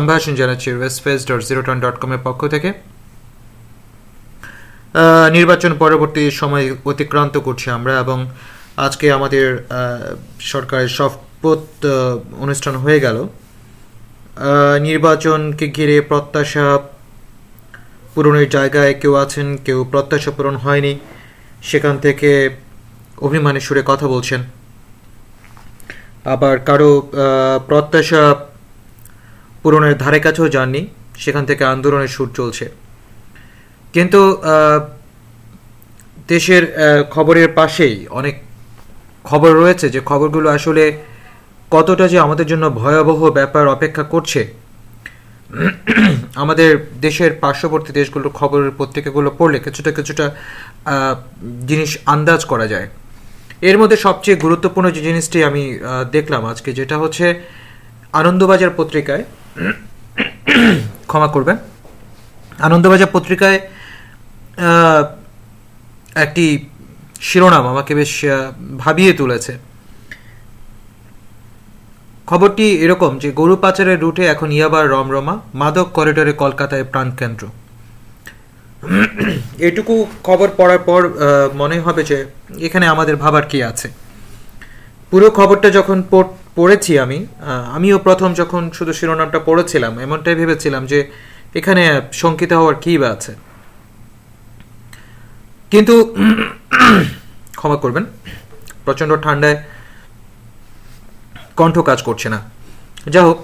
সম্ভাষণ জানাচ্ছি ওয়েস্টফেস ডট জিরো টান ডট কমের পক্ষ থেকে নির্বাচন পরবর্তী সময় অতিক্রান্ত করছি আমরা এবং আজকে আমাদের সরকারের শপথ অনুষ্ঠান হয়ে গেল নির্বাচনকে ঘিরে প্রত্যাশা পূরণের জায়গায় কেউ আছেন কেউ প্রত্যাশা পূরণ হয়নি সেখান থেকে অভিমানের সুরে কথা বলছেন আবার কারো প্রত্যাশা পূরণের ধারে কাছেও যাননি সেখান থেকে আন্দোলনের সুর চলছে কিন্তু দেশের খবরের পাশেই অনেক খবর রয়েছে যে খবরগুলো আসলে কতটা যে আমাদের জন্য ভয়াবহ ব্যাপার অপেক্ষা করছে আমাদের দেশের পার্শ্ববর্তী দেশগুলোর খবরের পত্রিকাগুলো পড়লে কিছুটা কিছুটা জিনিস আন্দাজ করা যায় এর মধ্যে সবচেয়ে গুরুত্বপূর্ণ যে জিনিসটি আমি দেখলাম আজকে যেটা হচ্ছে আনন্দবাজার পত্রিকায় ক্ষমা করবেন আনন্দবাজার পত্রিকায় একটি শিরোনাম আমাকে বেশ ভাবিয়ে তুলেছে খবরটি এরকম যে গরু পাচারের রুটে এখন ইয়াবার রমরমা মাদক করিডোরে কলকাতায় প্রাণকেন্দ্র এটুকু খবর পড়ার পর মনে হবে যে এখানে আমাদের ভাবার কি আছে পুরো খবরটা যখন পড়েছি আমি আমিও প্রথম যখন শুধু শিরোনামটা পড়েছিলাম এমনটাই ভেবেছিলাম যে এখানে শঙ্কিত হওয়ার কী বা আছে কিন্তু ক্ষমা করবেন প্রচণ্ড ঠান্ডায় কণ্ঠ কাজ করছে না যা হোক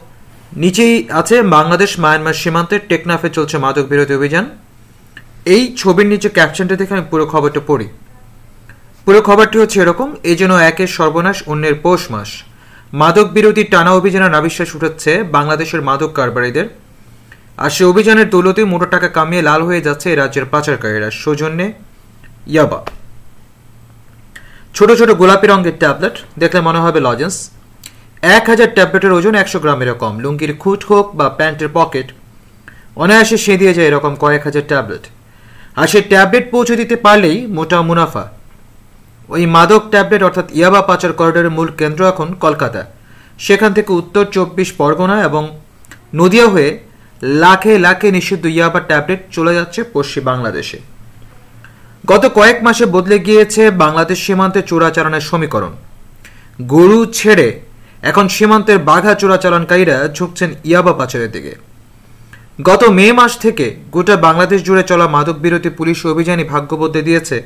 নিচেই আছে বাংলাদেশ মায়ানমার সীমান্তে টেকনাফে চলছে মাদক বিরোধী অভিযান এই ছবির নিচে ক্যাপশনটা দেখে আমি পুরো খবরটা পড়ি পুরো খবরটি হচ্ছে এরকম এই যেন একের সর্বনাশ অন্যের পৌষ মাস মাদক বিরোধী টানা অভিযানে নাবিশ্বাস উঠাচ্ছে বাংলাদেশের মাদক কারবারিদের আর সে অভিযানের দৌলতে মোটা টাকা কামিয়ে লাল হয়ে যাচ্ছে রাজ্যের পাচারকারীরা সৌজন্যে ইয়াবা ছোট ছোট গোলাপি রঙের ট্যাবলেট দেখলে মনে হবে লজেন্স এক হাজার ট্যাবলেটের ওজন একশো গ্রামেরও কম লুঙ্গির খুঁট হোক বা প্যান্টের পকেট অনায়াসে সেঁধিয়ে যায় এরকম কয়েক হাজার ট্যাবলেট আর সেই ট্যাবলেট পৌঁছে দিতে পারলেই মোটা মুনাফা ওই মাদক ট্যাবলেট অর্থাৎ ইয়াবা পাচার করিডোরের মূল কেন্দ্র এখন কলকাতা সেখান থেকে উত্তর চব্বিশ পরগনা এবং নদিয়া হয়ে লাখে লাখে নিষিদ্ধ ইয়াবা ট্যাবলেট চলে যাচ্ছে পশ্চিম বাংলাদেশে গত কয়েক মাসে বদলে গিয়েছে বাংলাদেশ সীমান্তে চোরাচালানের সমীকরণ গরু ছেড়ে এখন সীমান্তের বাঘা চোরাচালানকারীরা ঝুঁকছেন ইয়াবা পাচারের দিকে গত মে মাস থেকে গোটা বাংলাদেশ জুড়ে চলা মাদক বিরতি পুলিশ অভিযানই ভাগ্য বদলে দিয়েছে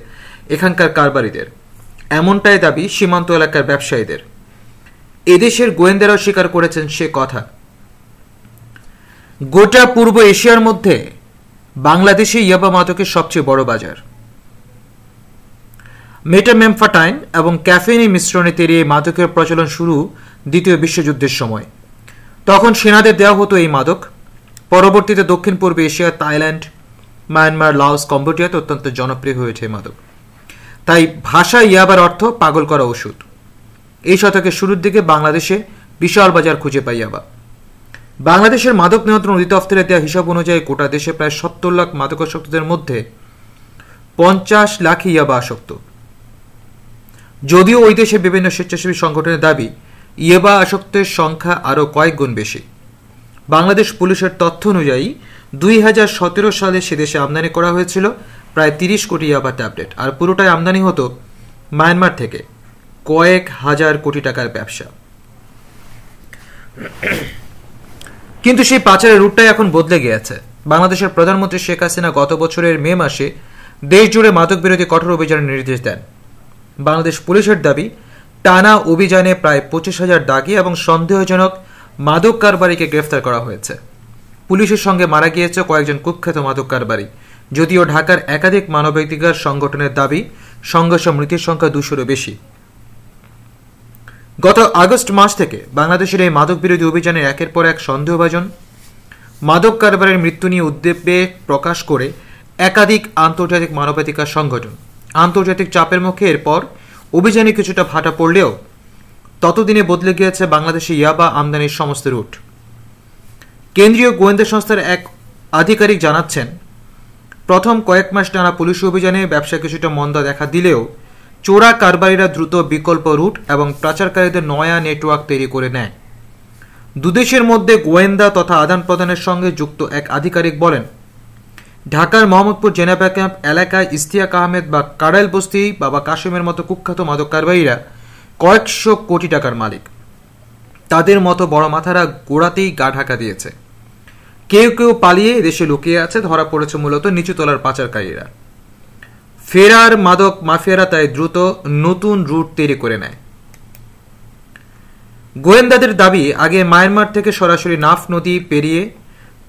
এখানকার কারবারিদের এমনটাই দাবি সীমান্ত এলাকার ব্যবসায়ীদের এদেশের গোয়েন্দারাও স্বীকার করেছেন সে কথা গোটা পূর্ব এশিয়ার মধ্যে বাংলাদেশে ইয়াবা মাদকের সবচেয়ে বড় বাজার মেটামেমফাটাইন এবং ক্যাফেনি মিশ্রণে তেরিয়ে মাদকের প্রচলন শুরু দ্বিতীয় বিশ্বযুদ্ধের সময় তখন সেনাদের দেওয়া হতো এই মাদক পরবর্তীতে দক্ষিণ পূর্ব এশিয়া থাইল্যান্ড মায়ানমার লাওস কম্বোডিয়াতে অত্যন্ত জনপ্রিয় হয়েছে এই মাদক তাই ভাষা ইয়াবার অর্থ পাগল করা ওষুধ এই শতকের শুরুর দিকে বাংলাদেশে বিশাল বাজার খুঁজে পাই ইয়াবা বাংলাদেশের মাদক নিয়ন্ত্রণ অধিদপ্তরের দেওয়া হিসাব অনুযায়ী গোটা দেশে প্রায় সত্তর লাখ মাদকাসক্তদের মধ্যে পঞ্চাশ লাখ ইয়াবা আসক্ত যদিও ওই দেশে বিভিন্ন স্বেচ্ছাসেবী সংগঠনের দাবি ইয়েবা আসক্তের সংখ্যা আরও কয়েক গুণ বেশি বাংলাদেশ পুলিশের তথ্য অনুযায়ী দুই হাজার সতেরো সালে সেদেশে আমদানি করা হয়েছিল প্রায় তিরিশ কোটি ইয়াবা ট্যাবলেট আর পুরোটাই আমদানি হতো মায়ানমার থেকে কয়েক হাজার কোটি টাকার ব্যবসা কিন্তু সেই পাচারের রুটটাই এখন বদলে গিয়েছে বাংলাদেশের প্রধানমন্ত্রী শেখ হাসিনা গত বছরের মে মাসে দেশ জুড়ে মাদক বিরোধী কঠোর অভিযানের নির্দেশ দেন বাংলাদেশ পুলিশের দাবি টানা অভিযানে প্রায় পঁচিশ হাজার দাগি এবং সন্দেহজনক মাদক কারবারিকে গ্রেফতার করা হয়েছে পুলিশের সঙ্গে মারা গিয়েছে কয়েকজন কুখ্যাত মাদক কারবারি যদিও ঢাকার একাধিক মানবাধিকার সংগঠনের দাবি সংঘর্ষ মৃতের সংখ্যা দুশোরও বেশি গত আগস্ট মাস থেকে বাংলাদেশের এই মাদক বিরোধী অভিযানের একের পর এক সন্দেহভাজন মাদক কারবারের মৃত্যু নিয়ে উদ্বেগে প্রকাশ করে একাধিক আন্তর্জাতিক মানবাধিকার সংগঠন আন্তর্জাতিক চাপের মুখে এরপর অভিযানে কিছুটা ভাটা পড়লেও ততদিনে বদলে গিয়েছে বাংলাদেশে ইয়াবা আমদানির সমস্ত রুট কেন্দ্রীয় গোয়েন্দা সংস্থার এক আধিকারিক জানাচ্ছেন প্রথম কয়েক মাস টানা পুলিশ অভিযানে ব্যবসা কিছুটা মন্দা দেখা দিলেও চোরা কারবারিরা দ্রুত বিকল্প রুট এবং পাচারকারীদের নয়া নেটওয়ার্ক তৈরি করে নেয় দুদেশের মধ্যে গোয়েন্দা তথা আদান প্রদানের সঙ্গে যুক্ত এক আধিকারিক বলেন ঢাকার মোহাম্মদপুর জেনেভা ক্যাম্প এলাকায় ইস্তিয়াক আহমেদ বা কারাইল বস্তি বাবা কাশেমের মতো কুখ্যাত মাদক কারবারিরা কয়েকশো কোটি টাকার মালিক তাদের মতো বড় মাথারা গোড়াতেই গা ঢাকা দিয়েছে কেউ কেউ পালিয়ে দেশে লুকিয়ে আছে ধরা পড়েছে মূলত নিচুতলার পাচারকারীরা ফেরার মাদক মাফিয়ারা তাই দ্রুত নতুন রুট তৈরি করে নেয় গোয়েন্দাদের দাবি আগে মায়ানমার থেকে সরাসরি নাফ নদী পেরিয়ে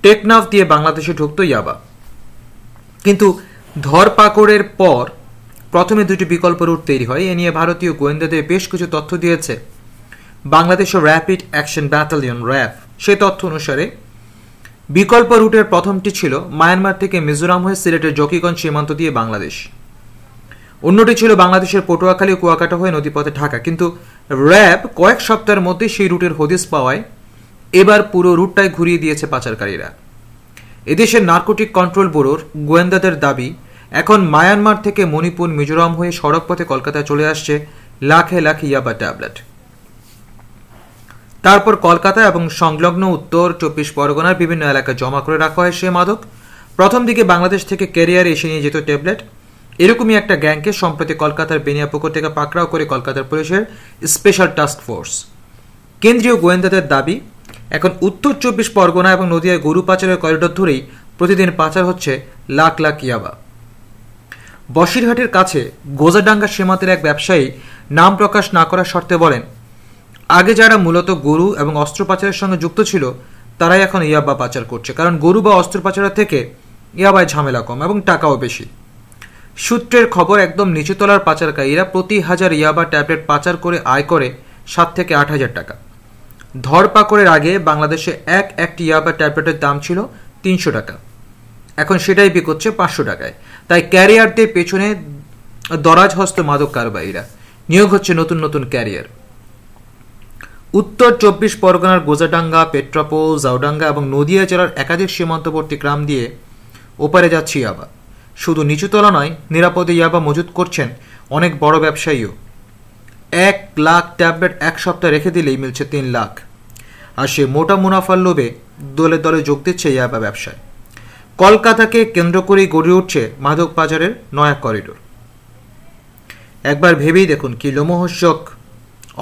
টেকনাফ দিয়ে বাংলাদেশে ঢুকত ইয়াবা কিন্তু ধরপাকড়ের পর প্রথমে দুটি বিকল্প রুট তৈরি হয় এ নিয়ে ভারতীয় গোয়েন্দাদের বেশ কিছু তথ্য দিয়েছে বাংলাদেশের র্যাপিড অ্যাকশন ব্যাটালিয়ন র্যাব সে তথ্য অনুসারে বিকল্প রুটের প্রথমটি ছিল মায়ানমার থেকে মিজোরাম হয়ে সিলেটের জকিগঞ্জ সীমান্ত দিয়ে বাংলাদেশ অন্যটি ছিল বাংলাদেশের পটুয়াখালী কুয়াকাটা হয়ে নদীপথে ঢাকা কিন্তু র্যাব কয়েক সপ্তাহের মধ্যে সেই রুটের হদিস পাওয়ায় এবার পুরো রুটটাই ঘুরিয়ে দিয়েছে পাচারকারীরা এদেশের নার্কোটিক কন্ট্রোল ব্যুরোর গোয়েন্দাদের দাবি এখন মায়ানমার থেকে মণিপুর মিজোরাম হয়ে সড়কপথে কলকাতায় চলে আসছে লাখে লাখ ইয়াবা ট্যাবলেট তারপর কলকাতা এবং সংলগ্ন উত্তর চব্বিশ পরগনার বিভিন্ন এলাকায় জমা করে রাখা হয় সে মাদক প্রথম দিকে বাংলাদেশ থেকে ক্যারিয়ারে এসে নিয়ে যেত ট্যাবলেট এরকমই একটা গ্যাংকে সম্প্রতি কলকাতার পুকুর থেকে পাকড়াও করে কলকাতার পুলিশের স্পেশাল টাস্ক ফোর্স কেন্দ্রীয় গোয়েন্দাদের দাবি এখন উত্তর চব্বিশ পরগনা এবং নদিয়ায় গরু পাচারের করিডোর ধরেই প্রতিদিন পাচার হচ্ছে লাখ লাখ ইয়াবা বসিরহাটের কাছে গোজাডাঙ্গা সীমান্তের এক ব্যবসায়ী নাম প্রকাশ না করার শর্তে বলেন আগে যারা মূলত গরু এবং অস্ত্র পাচারের সঙ্গে যুক্ত ছিল তারাই এখন ইয়াবা পাচার করছে কারণ গরু বা অস্ত্র পাচারের থেকে ইয়াবায় ঝামেলা কম এবং টাকাও বেশি সূত্রের খবর একদম নিচুতলার পাচারকারীরা প্রতি হাজার ইয়াবা ট্যাবলেট পাচার করে আয় করে সাত থেকে আট হাজার টাকা ধরপাকড়ের আগে বাংলাদেশে এক একটি ইয়াবা ট্যাবলেটের দাম ছিল তিনশো টাকা এখন সেটাই বিকোচ্ছে পাঁচশো টাকায় তাই ক্যারিয়ারদের পেছনে দরাজ হস্ত মাদক কারবারীরা নিয়োগ হচ্ছে নতুন নতুন ক্যারিয়ার উত্তর চব্বিশ পরগনার গোজাডাঙ্গা পেট্রাপোল জাউডাঙ্গা এবং নদিয়া জেলার একাধিক সীমান্তবর্তী গ্রাম দিয়ে ওপারে যাচ্ছে ইয়াবা শুধু নিচুতলা নয় নিরাপদে ইয়াবা মজুত করছেন অনেক বড় ব্যবসায়ীও এক লাখ ট্যাবলেট এক সপ্তাহ রেখে দিলেই মিলছে তিন লাখ আর সে মোটা মুনাফার লোভে দলে দলে যোগ দিচ্ছে ইয়াবা ব্যবসায় কলকাতাকে কেন্দ্র করেই গড়ে উঠছে মাদক বাজারের নয়া করিডোর একবার ভেবেই দেখুন কি লোমহস্যক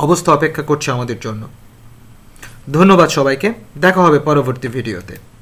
অবস্থা অপেক্ষা করছে আমাদের জন্য ধন্যবাদ সবাইকে দেখা হবে পরবর্তী ভিডিওতে